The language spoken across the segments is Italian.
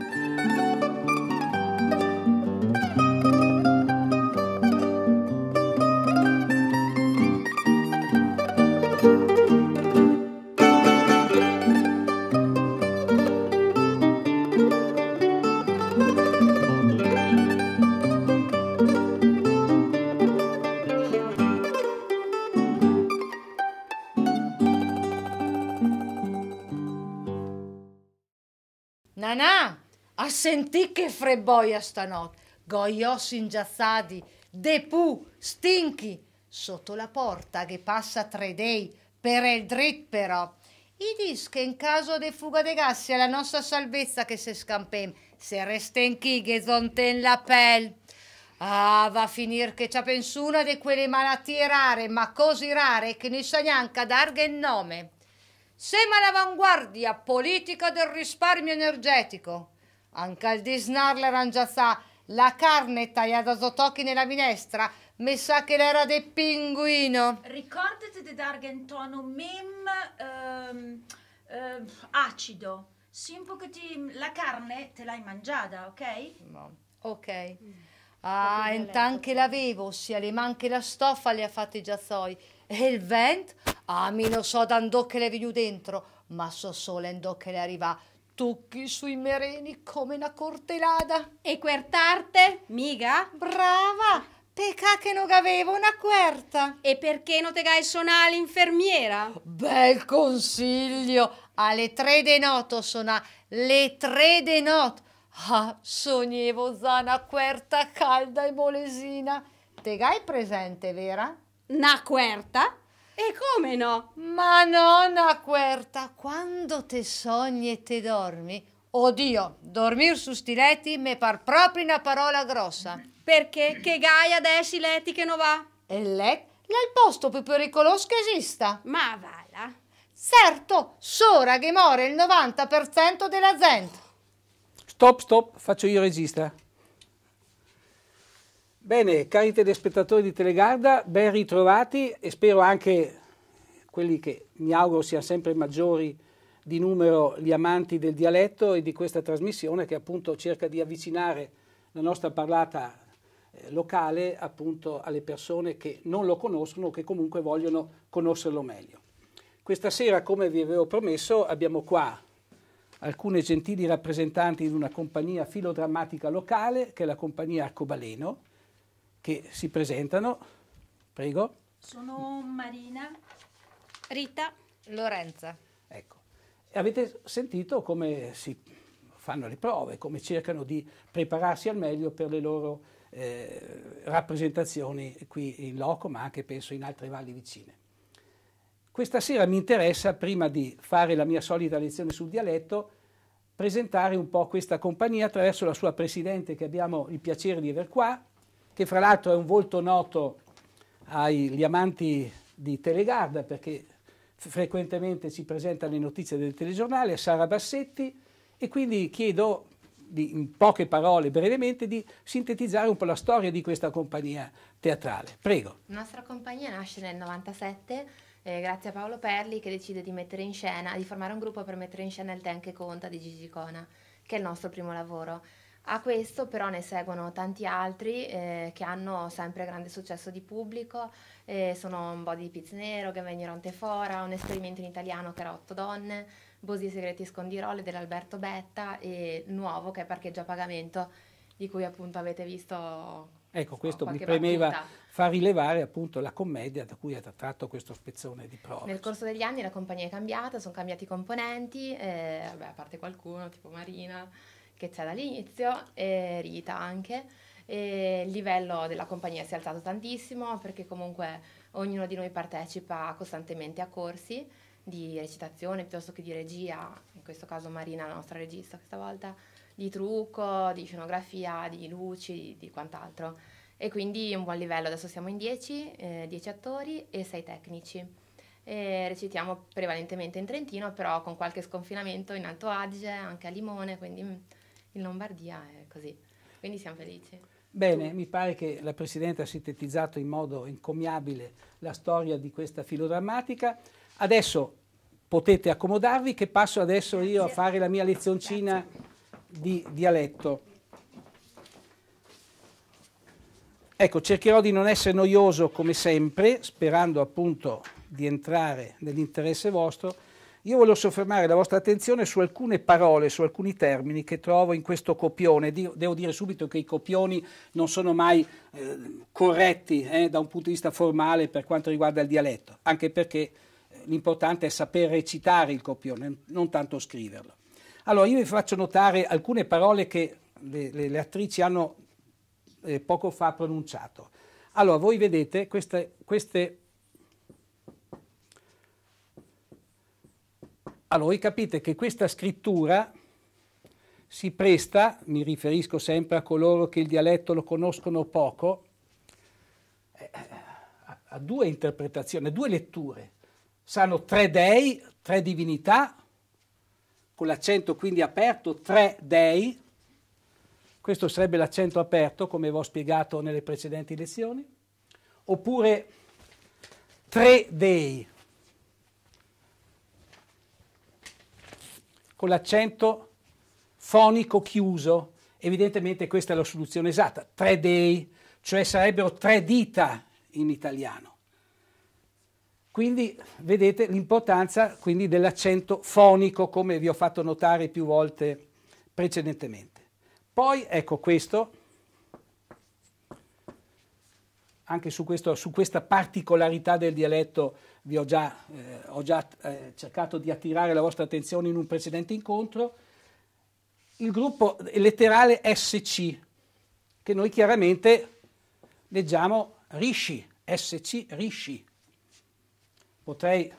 Thank you. Nanà, a sentì che frebboia stanotte, goios de pu, stinchi, sotto la porta che passa tre dei, per il dritto però. I dis che in caso di fuga de gas è la nostra salvezza che se scampem, se resten chi che zonten la pelle. Ah, va a finir che c'ha pensuna di quelle malattie rare, ma così rare che non sa neanche darghe il nome. Siamo all'avanguardia politica del risparmio energetico. Anche al Disnar l'arrangiassà, la carne tagliata sott'occhi nella minestra, mi sa che l'era del pinguino. Ricordate di dargli un tono mem ehm, ehm, acido. Simpo che ti, la carne te l'hai mangiata, ok? No. Ok. Mm. Ah, intanto che l'avevo, sia le manche la stoffa le ha fatte già soi. E il vento? A ah, mi non so da che le venu dentro, ma so solo andò che le arriva tucchi sui mereni come una cortelada. E quertarte, miga? Brava! Pecca che non avevo una querta. E perché non te gai sonà l'infermiera? Bel consiglio! Alle tre de noto sonà, le tre de noto. Ah, sognevo zana querta calda e molesina. Te gai presente, vera? Na querta? E come no? Ma nonna Querta, quando te sogni e te dormi? Oddio, dormir su sti letti mi par proprio una parola grossa. Perché? Che gaia adesso i letti che non va? E let è il posto più pericoloso che esista. Ma va là. Certo, sora che muore il 90% della gente. Stop, stop, faccio io regista. Bene, cari telespettatori di Telegarda, ben ritrovati e spero anche quelli che mi auguro siano sempre maggiori di numero gli amanti del dialetto e di questa trasmissione che appunto cerca di avvicinare la nostra parlata eh, locale appunto alle persone che non lo conoscono o che comunque vogliono conoscerlo meglio. Questa sera, come vi avevo promesso, abbiamo qua alcune gentili rappresentanti di una compagnia filodrammatica locale, che è la compagnia Arcobaleno, che si presentano. Prego. Sono Marina, Rita, Lorenza. Ecco, avete sentito come si fanno le prove, come cercano di prepararsi al meglio per le loro eh, rappresentazioni qui in loco, ma anche penso in altre valli vicine. Questa sera mi interessa, prima di fare la mia solita lezione sul dialetto, presentare un po' questa compagnia attraverso la sua presidente che abbiamo il piacere di aver qua, che fra l'altro è un volto noto agli amanti di Telegarda perché frequentemente si presenta le notizie del telegiornale, a Sara Bassetti e quindi chiedo di, in poche parole brevemente di sintetizzare un po' la storia di questa compagnia teatrale. Prego. La nostra compagnia nasce nel 97 eh, grazie a Paolo Perli che decide di mettere in scena, di formare un gruppo per mettere in scena il Ten che conta di Gigi Cona, che è il nostro primo lavoro. A questo però ne seguono tanti altri eh, che hanno sempre grande successo di pubblico, eh, sono un body pizz nero, Gavegnerante Fora, un esperimento in italiano che era Otto Donne, Bosi Segreti Scondirole dell'Alberto Betta e nuovo che è Parcheggio a Pagamento di cui appunto avete visto... Ecco, questo mi premeva battuta. far rilevare appunto la commedia da cui è tratto questo spezzone di prova. Nel corso degli anni la compagnia è cambiata, sono cambiati i componenti, eh, vabbè, a parte qualcuno tipo Marina che c'è dall'inizio e Rita anche. E il livello della compagnia si è alzato tantissimo perché comunque ognuno di noi partecipa costantemente a corsi di recitazione piuttosto che di regia, in questo caso Marina, la nostra regista questa volta, di trucco, di scenografia, di luci, di, di quant'altro. E quindi un buon livello, adesso siamo in 10, eh, attori e 6 tecnici. E recitiamo prevalentemente in Trentino, però con qualche sconfinamento in Alto Adige, anche a Limone, quindi mm, in Lombardia è così. Quindi siamo felici. Bene, mi pare che la Presidente ha sintetizzato in modo encomiabile la storia di questa filodrammatica. Adesso potete accomodarvi che passo adesso io a fare la mia lezioncina di dialetto. Ecco, cercherò di non essere noioso come sempre, sperando appunto di entrare nell'interesse vostro io voglio soffermare la vostra attenzione su alcune parole, su alcuni termini che trovo in questo copione. Devo dire subito che i copioni non sono mai eh, corretti eh, da un punto di vista formale per quanto riguarda il dialetto, anche perché eh, l'importante è saper recitare il copione, non tanto scriverlo. Allora, io vi faccio notare alcune parole che le, le, le attrici hanno eh, poco fa pronunciato. Allora, voi vedete queste, queste Allora capite che questa scrittura si presta, mi riferisco sempre a coloro che il dialetto lo conoscono poco, eh, a due interpretazioni, a due letture. Sanno tre dei, tre divinità, con l'accento quindi aperto, tre dei. Questo sarebbe l'accento aperto, come vi ho spiegato nelle precedenti lezioni. Oppure tre dei, con l'accento fonico chiuso. Evidentemente questa è la soluzione esatta, tre dei, cioè sarebbero tre dita in italiano. Quindi vedete l'importanza dell'accento fonico, come vi ho fatto notare più volte precedentemente. Poi ecco questo anche su, questo, su, questa particolarità del dialetto vi ho già, eh, ho già eh, cercato di attirare la vostra attenzione in un precedente incontro, il gruppo letterale SC, che noi chiaramente leggiamo Rishi, SC Rishi. Potrei,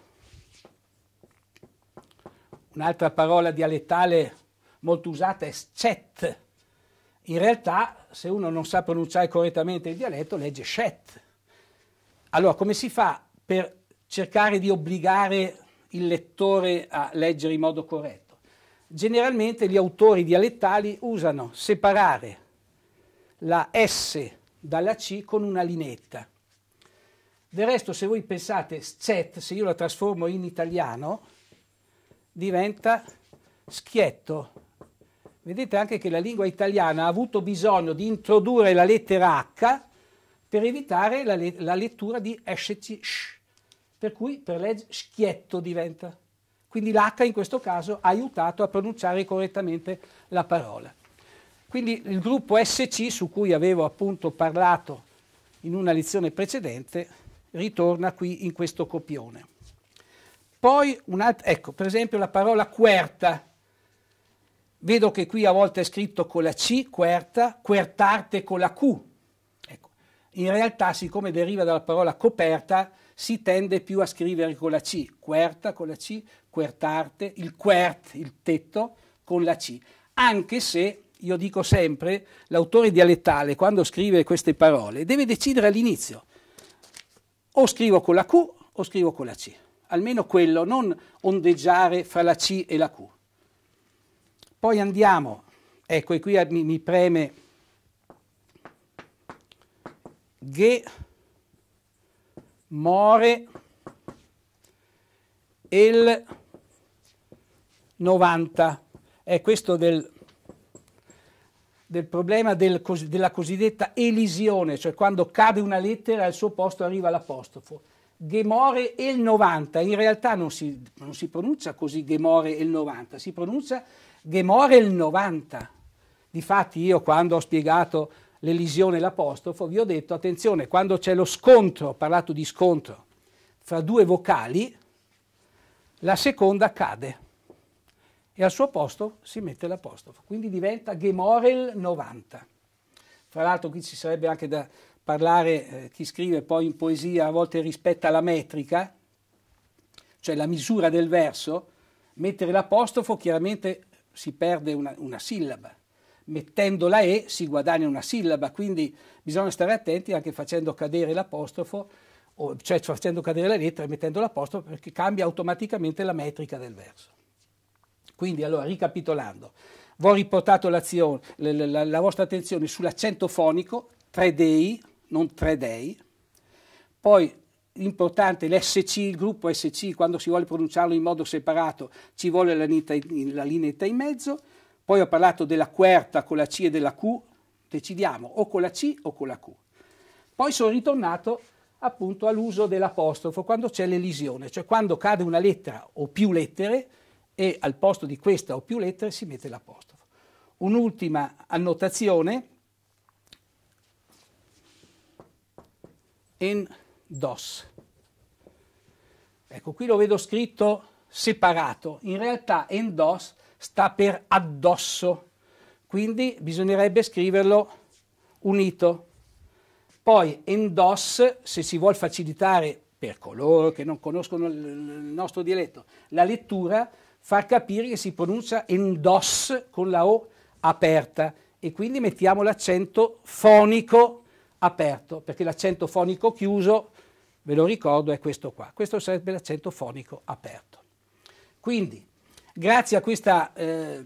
un'altra parola dialettale molto usata è Scet, in realtà, se uno non sa pronunciare correttamente il dialetto, legge shet. Allora, come si fa per cercare di obbligare il lettore a leggere in modo corretto? Generalmente gli autori dialettali usano separare la S dalla C con una linetta. Del resto, se voi pensate scet, se io la trasformo in italiano, diventa schietto, Vedete anche che la lingua italiana ha avuto bisogno di introdurre la lettera H per evitare la, le- la lettura di SCH, per cui per legge schietto diventa. Quindi l'H in questo caso ha aiutato a pronunciare correttamente la parola. Quindi il gruppo SC su cui avevo appunto parlato in una lezione precedente ritorna qui in questo copione. Poi un altro, ecco, per esempio la parola querta Vedo che qui a volte è scritto con la C, querta, quertarte con la Q. Ecco. In realtà, siccome deriva dalla parola coperta, si tende più a scrivere con la C, querta con la C, quertarte, il quert, il tetto, con la C. Anche se, io dico sempre, l'autore dialettale, quando scrive queste parole, deve decidere all'inizio, o scrivo con la Q o scrivo con la C. Almeno quello, non ondeggiare fra la C e la Q. Poi andiamo, ecco, e qui eh, mi, mi preme Ghe, More, il 90. È questo del, del problema del, della cosiddetta elisione, cioè quando cade una lettera al suo posto arriva l'apostrofo. Gemore il 90, in realtà non si, non si pronuncia così Gemore il 90, si pronuncia Gemore il 90. Difatti io quando ho spiegato l'elisione e l'apostrofo vi ho detto attenzione, quando c'è lo scontro, ho parlato di scontro, fra due vocali, la seconda cade e al suo posto si mette l'apostrofo, quindi diventa Gemorel 90. Fra l'altro qui ci sarebbe anche da parlare, eh, chi scrive poi in poesia a volte rispetta la metrica, cioè la misura del verso, mettere l'apostrofo chiaramente si perde una, una sillaba, mettendo la E si guadagna una sillaba, quindi bisogna stare attenti anche facendo cadere l'apostrofo, cioè facendo cadere la lettera e mettendo l'apostrofo perché cambia automaticamente la metrica del verso. Quindi allora, ricapitolando, ho riportato la, la, la, vostra attenzione sull'accento fonico, 3 dei, non 3 dei, poi importante l'SC, il gruppo SC, quando si vuole pronunciarlo in modo separato, ci vuole la, nita, la linetta in mezzo. Poi ho parlato della quarta con la C e della Q, decidiamo o con la C o con la Q. Poi sono ritornato appunto all'uso dell'apostrofo quando c'è l'elisione, cioè quando cade una lettera o più lettere e al posto di questa o più lettere si mette l'apostrofo. Un'ultima annotazione. In DOS. Ecco, qui lo vedo scritto separato, in realtà endos sta per addosso, quindi bisognerebbe scriverlo unito. Poi endos, se si vuole facilitare per coloro che non conoscono il nostro dialetto, la lettura, far capire che si pronuncia endos con la O aperta e quindi mettiamo l'accento fonico aperto, perché l'accento fonico chiuso ve lo ricordo, è questo qua. Questo sarebbe l'accento fonico aperto. Quindi, grazie a questa eh,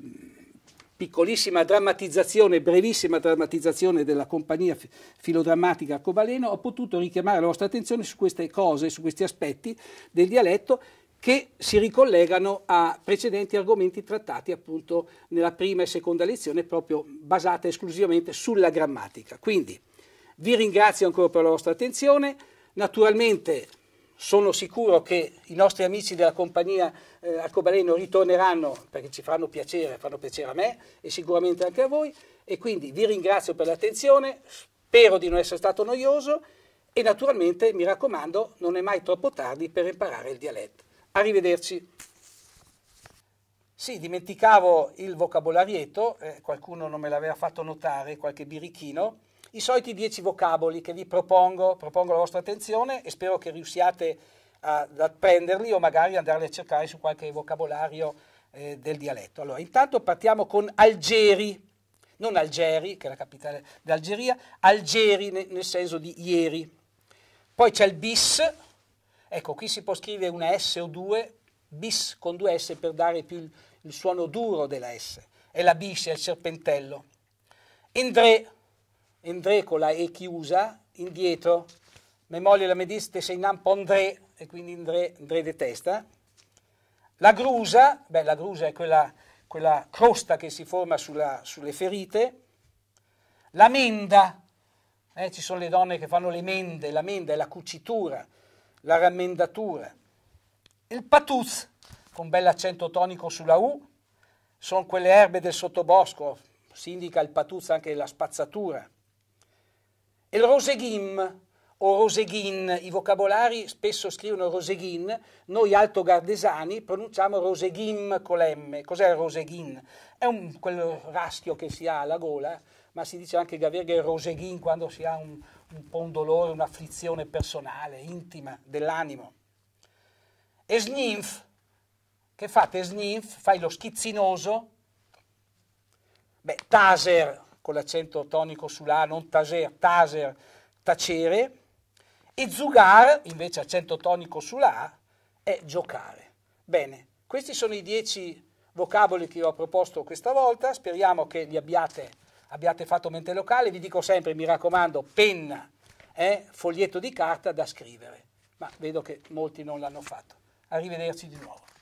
piccolissima drammatizzazione, brevissima drammatizzazione della compagnia filodrammatica Cobaleno, ho potuto richiamare la vostra attenzione su queste cose, su questi aspetti del dialetto che si ricollegano a precedenti argomenti trattati appunto nella prima e seconda lezione proprio basata esclusivamente sulla grammatica. Quindi vi ringrazio ancora per la vostra attenzione. Naturalmente sono sicuro che i nostri amici della compagnia eh, Arcobaleno ritorneranno perché ci faranno piacere, fanno piacere a me e sicuramente anche a voi e quindi vi ringrazio per l'attenzione, spero di non essere stato noioso e naturalmente mi raccomando non è mai troppo tardi per imparare il dialetto. Arrivederci. Sì, dimenticavo il vocabolarietto, eh, qualcuno non me l'aveva fatto notare, qualche birichino i soliti dieci vocaboli che vi propongo, propongo alla vostra attenzione e spero che riusciate ad apprenderli o magari andarli a cercare su qualche vocabolario eh, del dialetto. Allora, intanto partiamo con Algeri, non Algeri, che è la capitale d'Algeria, Algeri nel, nel senso di ieri. Poi c'è il bis, ecco qui si può scrivere una S o due, bis con due S per dare più il, il suono duro della S, è la bis, è il serpentello. Indre, Endrecola e Chiusa, indietro, memoria la mediste se in ampo André, e quindi André, André de testa. La grusa, beh, la grusa è quella, quella crosta che si forma sulla, sulle ferite. La menda, eh, ci sono le donne che fanno le mende, la menda è la cucitura, la rammendatura. Il patuz, con bel accento tonico sulla U, sono quelle erbe del sottobosco, si indica il patuz anche la spazzatura il Roseghim o Roseghin, i vocabolari spesso scrivono Roseghin, noi altogardesani pronunciamo Roseghim con l'M. Cos'è il Roseghin? È un, quel raschio che si ha alla gola, ma si dice anche Gaverga il Roseghin quando si ha un, un po' un dolore, un'afflizione personale, intima, dell'animo. E sninf, che fate sninf? Fai lo schizzinoso? Beh, taser, con l'accento tonico sulla non taser, taser, tacere, e zugar, invece accento tonico sulla A, è giocare. Bene, questi sono i dieci vocaboli che vi ho proposto questa volta, speriamo che li abbiate, abbiate fatto mente locale, vi dico sempre, mi raccomando, penna e eh, foglietto di carta da scrivere, ma vedo che molti non l'hanno fatto. Arrivederci di nuovo.